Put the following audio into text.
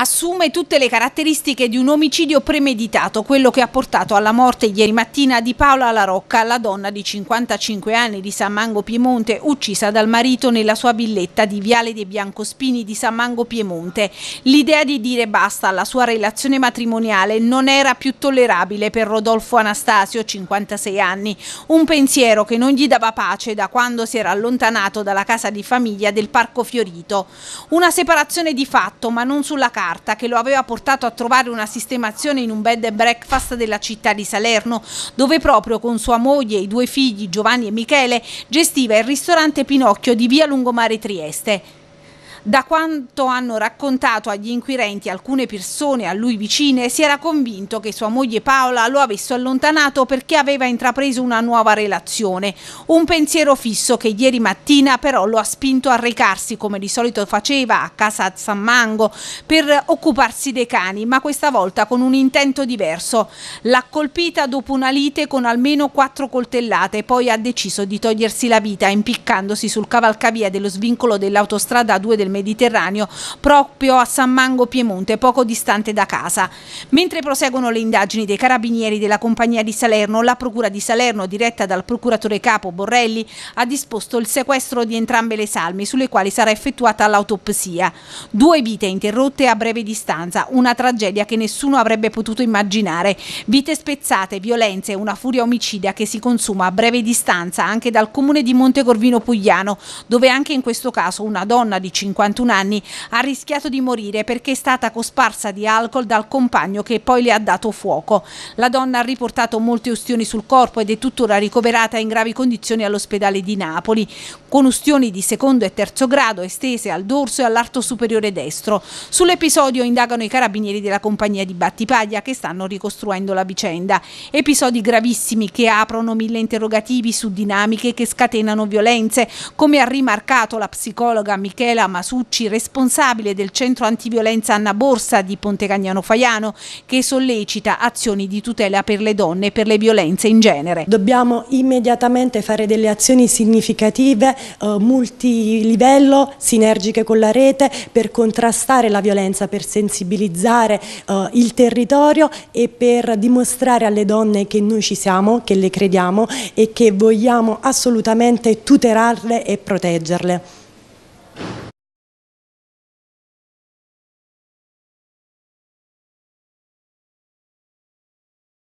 assume tutte le caratteristiche di un omicidio premeditato, quello che ha portato alla morte ieri mattina di Paola La Rocca, la donna di 55 anni di San Mango Piemonte, uccisa dal marito nella sua villetta di Viale dei Biancospini di San Mango Piemonte. L'idea di dire basta alla sua relazione matrimoniale non era più tollerabile per Rodolfo Anastasio, 56 anni, un pensiero che non gli dava pace da quando si era allontanato dalla casa di famiglia del Parco Fiorito. Una separazione di fatto, ma non sulla casa carta che lo aveva portato a trovare una sistemazione in un bed and breakfast della città di Salerno, dove proprio con sua moglie e i due figli Giovanni e Michele gestiva il ristorante Pinocchio di via Lungomare Trieste. Da quanto hanno raccontato agli inquirenti alcune persone a lui vicine, si era convinto che sua moglie Paola lo avesse allontanato perché aveva intrapreso una nuova relazione. Un pensiero fisso che ieri mattina però lo ha spinto a recarsi, come di solito faceva, a casa San Mango per occuparsi dei cani, ma questa volta con un intento diverso. L'ha colpita dopo una lite con almeno quattro coltellate, poi ha deciso di togliersi la vita impiccandosi sul cavalcavia dello svincolo dell'autostrada 2 del del Mediterraneo proprio a San Mango Piemonte, poco distante da casa. Mentre proseguono le indagini dei carabinieri della compagnia di Salerno, la procura di Salerno, diretta dal procuratore capo Borrelli, ha disposto il sequestro di entrambe le salme sulle quali sarà effettuata l'autopsia. Due vite interrotte a breve distanza, una tragedia che nessuno avrebbe potuto immaginare. Vite spezzate, violenze, una furia omicida che si consuma a breve distanza anche dal comune di Montecorvino Pugliano, dove anche in questo caso una donna di 50 51 anni, ha rischiato di morire perché è stata cosparsa di alcol dal compagno che poi le ha dato fuoco. La donna ha riportato molte ustioni sul corpo ed è tuttora ricoverata in gravi condizioni all'ospedale di Napoli, con ustioni di secondo e terzo grado estese al dorso e all'arto superiore destro. Sull'episodio indagano i carabinieri della compagnia di Battipaglia che stanno ricostruendo la vicenda. Episodi gravissimi che aprono mille interrogativi su dinamiche che scatenano violenze, come ha rimarcato la psicologa Michela Massotti Succi, responsabile del centro antiviolenza Anna Borsa di Ponte Cagnano Faiano, che sollecita azioni di tutela per le donne e per le violenze in genere. Dobbiamo immediatamente fare delle azioni significative, eh, multilivello, sinergiche con la rete, per contrastare la violenza, per sensibilizzare eh, il territorio e per dimostrare alle donne che noi ci siamo, che le crediamo e che vogliamo assolutamente tutelarle e proteggerle.